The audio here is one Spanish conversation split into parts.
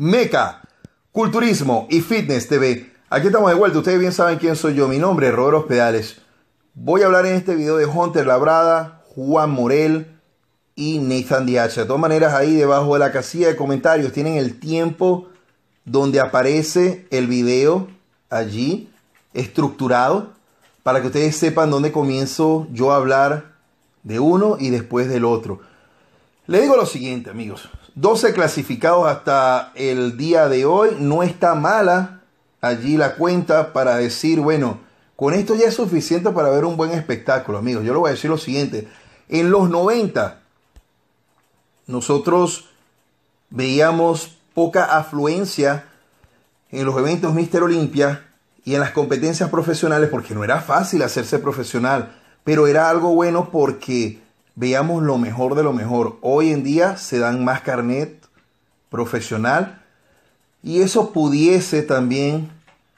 Meca, Culturismo y Fitness TV. Aquí estamos de vuelta, ustedes bien saben quién soy yo, mi nombre es Robert Pedales. Voy a hablar en este video de Hunter Labrada, Juan Morel y Nathan Diacha. De todas maneras, ahí debajo de la casilla de comentarios tienen el tiempo donde aparece el video allí estructurado para que ustedes sepan dónde comienzo yo a hablar de uno y después del otro. Le digo lo siguiente, amigos. 12 clasificados hasta el día de hoy. No está mala allí la cuenta para decir, bueno, con esto ya es suficiente para ver un buen espectáculo, amigos. Yo le voy a decir lo siguiente. En los 90, nosotros veíamos poca afluencia en los eventos Mister Olimpia y en las competencias profesionales, porque no era fácil hacerse profesional, pero era algo bueno porque veamos lo mejor de lo mejor. Hoy en día se dan más carnet profesional y eso pudiese también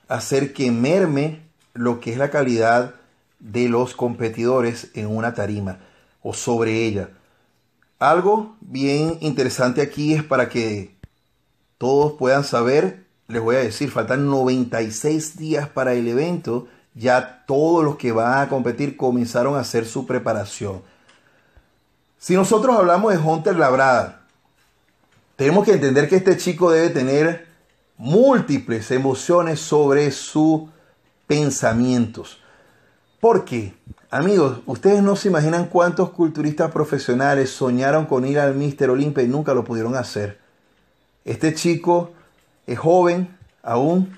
hacer que merme lo que es la calidad de los competidores en una tarima o sobre ella. Algo bien interesante aquí es para que todos puedan saber, les voy a decir, faltan 96 días para el evento, ya todos los que van a competir comenzaron a hacer su preparación. Si nosotros hablamos de Hunter Labrada, tenemos que entender que este chico debe tener múltiples emociones sobre sus pensamientos. Porque, amigos, ustedes no se imaginan cuántos culturistas profesionales soñaron con ir al Mister Olympia y nunca lo pudieron hacer. Este chico es joven aún,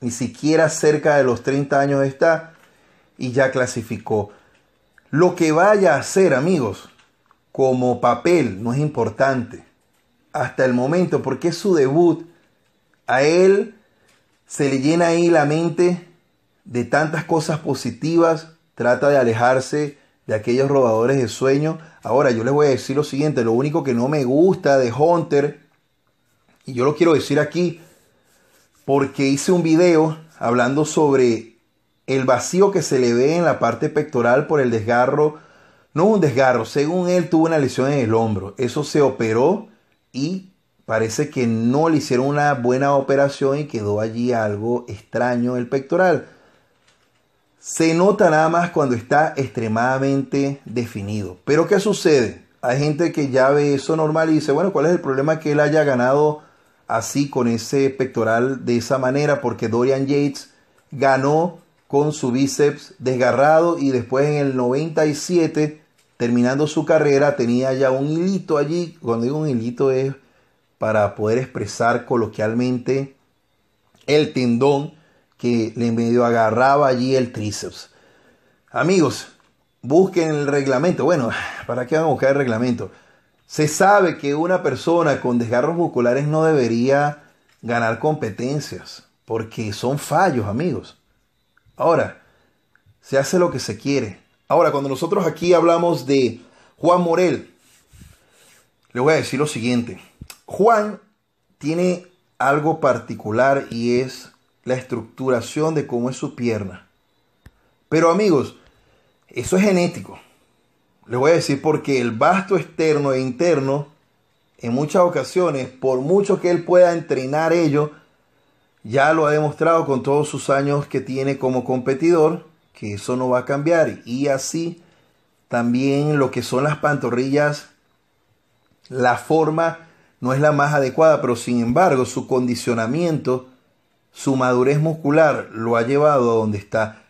ni siquiera cerca de los 30 años está y ya clasificó. Lo que vaya a hacer, amigos, como papel no es importante hasta el momento porque es su debut. A él se le llena ahí la mente de tantas cosas positivas, trata de alejarse de aquellos robadores de sueños. Ahora yo les voy a decir lo siguiente, lo único que no me gusta de Hunter, y yo lo quiero decir aquí, porque hice un video hablando sobre el vacío que se le ve en la parte pectoral por el desgarro no un desgarro, según él tuvo una lesión en el hombro. Eso se operó y parece que no le hicieron una buena operación y quedó allí algo extraño el pectoral. Se nota nada más cuando está extremadamente definido. Pero ¿qué sucede? Hay gente que ya ve eso normal y dice, bueno, ¿cuál es el problema que él haya ganado así con ese pectoral de esa manera? Porque Dorian Yates ganó con su bíceps desgarrado y después en el 97 terminando su carrera, tenía ya un hilito allí. Cuando digo un hilito es para poder expresar coloquialmente el tendón que le medio agarraba allí el tríceps. Amigos, busquen el reglamento. Bueno, ¿para qué van a buscar el reglamento? Se sabe que una persona con desgarros musculares no debería ganar competencias, porque son fallos, amigos. Ahora, se hace lo que se quiere. Ahora, cuando nosotros aquí hablamos de Juan Morel, le voy a decir lo siguiente. Juan tiene algo particular y es la estructuración de cómo es su pierna. Pero amigos, eso es genético. Le voy a decir porque el vasto externo e interno, en muchas ocasiones, por mucho que él pueda entrenar ello, ya lo ha demostrado con todos sus años que tiene como competidor, que eso no va a cambiar. Y así también lo que son las pantorrillas, la forma no es la más adecuada, pero sin embargo su condicionamiento, su madurez muscular lo ha llevado a donde está.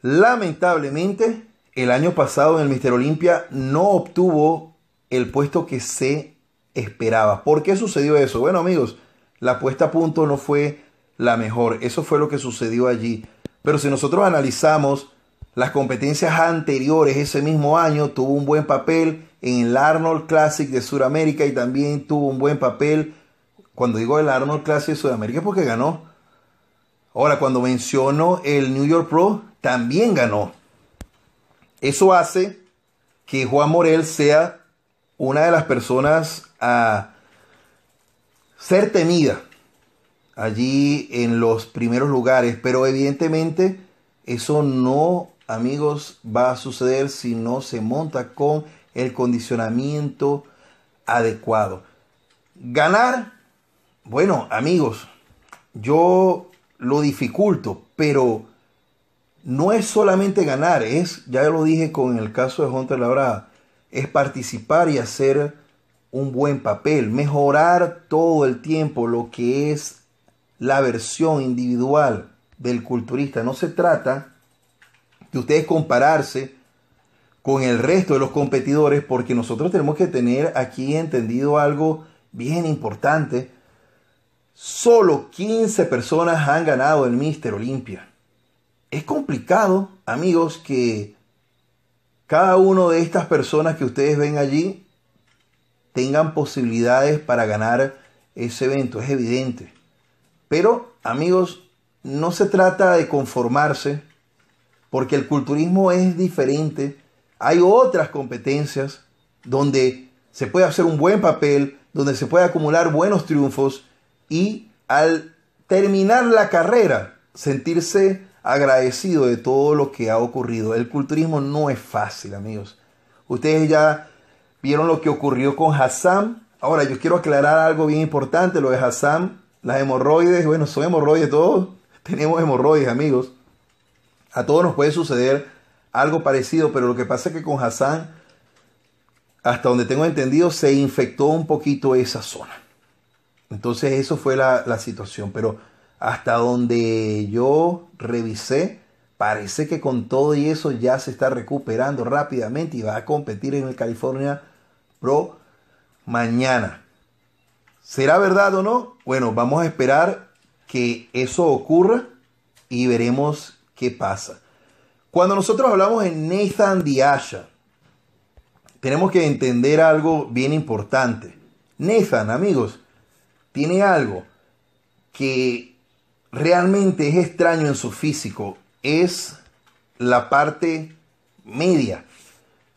Lamentablemente, el año pasado en el Mister Olimpia no obtuvo el puesto que se esperaba. ¿Por qué sucedió eso? Bueno amigos, la puesta a punto no fue la mejor. Eso fue lo que sucedió allí. Pero si nosotros analizamos las competencias anteriores, ese mismo año tuvo un buen papel en el Arnold Classic de Sudamérica y también tuvo un buen papel, cuando digo el Arnold Classic de Sudamérica, porque ganó. Ahora, cuando menciono el New York Pro, también ganó. Eso hace que Juan Morel sea una de las personas a ser temida allí en los primeros lugares, pero evidentemente eso no, amigos, va a suceder si no se monta con el condicionamiento adecuado. Ganar, bueno, amigos, yo lo dificulto, pero no es solamente ganar, es, ya lo dije con el caso de Hunter Labrada, es participar y hacer un buen papel, mejorar todo el tiempo lo que es la versión individual del culturista. No se trata de ustedes compararse con el resto de los competidores porque nosotros tenemos que tener aquí entendido algo bien importante. Solo 15 personas han ganado el Mister Olympia. Es complicado, amigos, que cada una de estas personas que ustedes ven allí tengan posibilidades para ganar ese evento. Es evidente. Pero, amigos, no se trata de conformarse, porque el culturismo es diferente. Hay otras competencias donde se puede hacer un buen papel, donde se puede acumular buenos triunfos y al terminar la carrera sentirse agradecido de todo lo que ha ocurrido. El culturismo no es fácil, amigos. Ustedes ya vieron lo que ocurrió con Hassam. Ahora, yo quiero aclarar algo bien importante. Lo de Hassan las hemorroides, bueno, son hemorroides todos. Tenemos hemorroides, amigos. A todos nos puede suceder algo parecido, pero lo que pasa es que con Hassan, hasta donde tengo entendido, se infectó un poquito esa zona. Entonces eso fue la, situación. Pero hasta donde yo revisé, parece que con todo y eso ya se está recuperando rápidamente y va a competir en el California Pro mañana. ¿Será verdad o no? Bueno, vamos a esperar que eso ocurra y veremos qué pasa. Cuando nosotros hablamos en Nathan Diasha, tenemos que entender algo bien importante. Nathan, amigos, tiene algo que realmente es extraño en su físico. Es la parte media,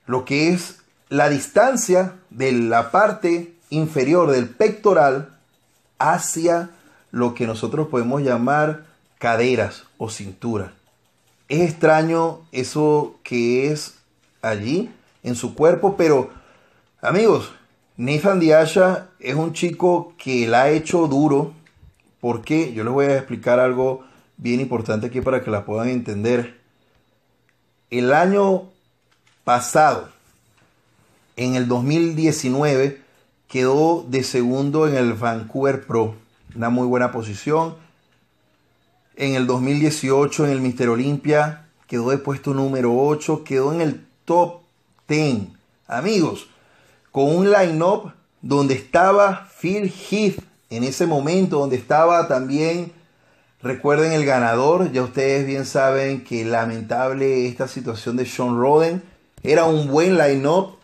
lo que es la distancia de la parte inferior del pectoral hacia lo que nosotros podemos llamar caderas o cintura. Es extraño eso que es allí en su cuerpo, pero amigos, Nathan Diasha es un chico que la ha hecho duro porque yo les voy a explicar algo bien importante aquí para que la puedan entender. El año pasado, en el 2019, quedó de segundo en el Vancouver Pro, una muy buena posición. En el 2018 en el Mister Olympia quedó de puesto número 8, quedó en el top 10. Amigos, con un line-up donde estaba Phil Heath en ese momento, donde estaba también, recuerden el ganador, ya ustedes bien saben que lamentable esta situación de Sean Roden, era un buen line-up,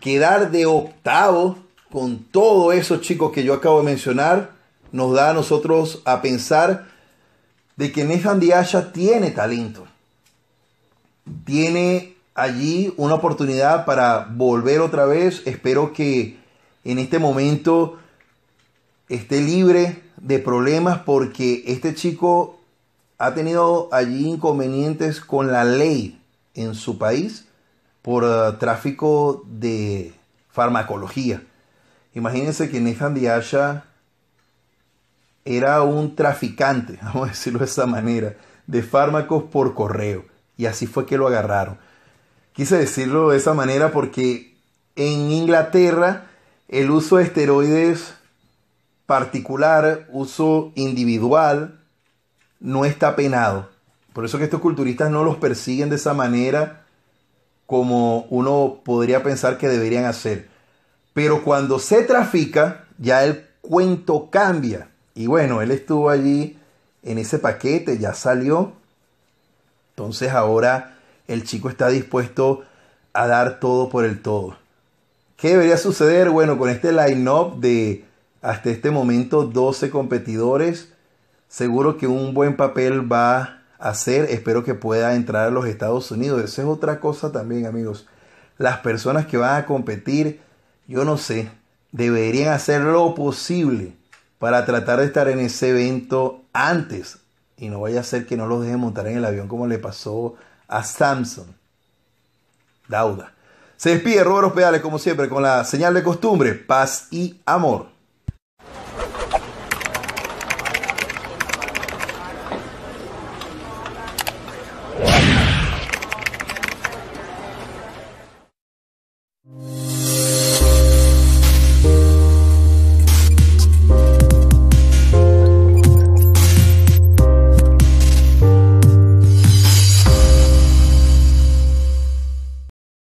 quedar de octavo con todo eso, chicos, que yo acabo de mencionar, nos da a nosotros a pensar de que Nathan Diasha tiene talento. Tiene allí una oportunidad para volver otra vez. Espero que en este momento esté libre de problemas porque este chico ha tenido allí inconvenientes con la ley en su país por eh, tráfico de farmacología. Imagínense que Nehan Diasha era un traficante, vamos a decirlo de esa manera, de fármacos por correo. Y así fue que lo agarraron. Quise decirlo de esa manera porque en Inglaterra el uso de esteroides particular, uso individual, no está penado. Por eso que estos culturistas no los persiguen de esa manera como uno podría pensar que deberían hacer. Pero cuando se trafica, ya el cuento cambia. Y bueno, él estuvo allí en ese paquete, ya salió. Entonces ahora el chico está dispuesto a dar todo por el todo. ¿Qué debería suceder? Bueno, con este line-up de hasta este momento 12 competidores, seguro que un buen papel va a hacer. Espero que pueda entrar a los Estados Unidos. Eso es otra cosa también, amigos. Las personas que van a competir yo no sé, deberían hacer lo posible para tratar de estar en ese evento antes. Y no vaya a ser que no los dejen montar en el avión como le pasó a Samson. Dauda. Se despide los Pedales como siempre con la señal de costumbre, paz y amor.